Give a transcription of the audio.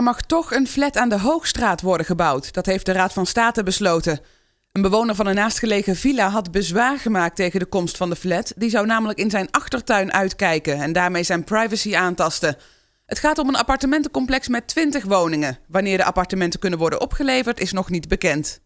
Er mag toch een flat aan de Hoogstraat worden gebouwd. Dat heeft de Raad van State besloten. Een bewoner van een naastgelegen villa had bezwaar gemaakt tegen de komst van de flat. Die zou namelijk in zijn achtertuin uitkijken en daarmee zijn privacy aantasten. Het gaat om een appartementencomplex met 20 woningen. Wanneer de appartementen kunnen worden opgeleverd is nog niet bekend.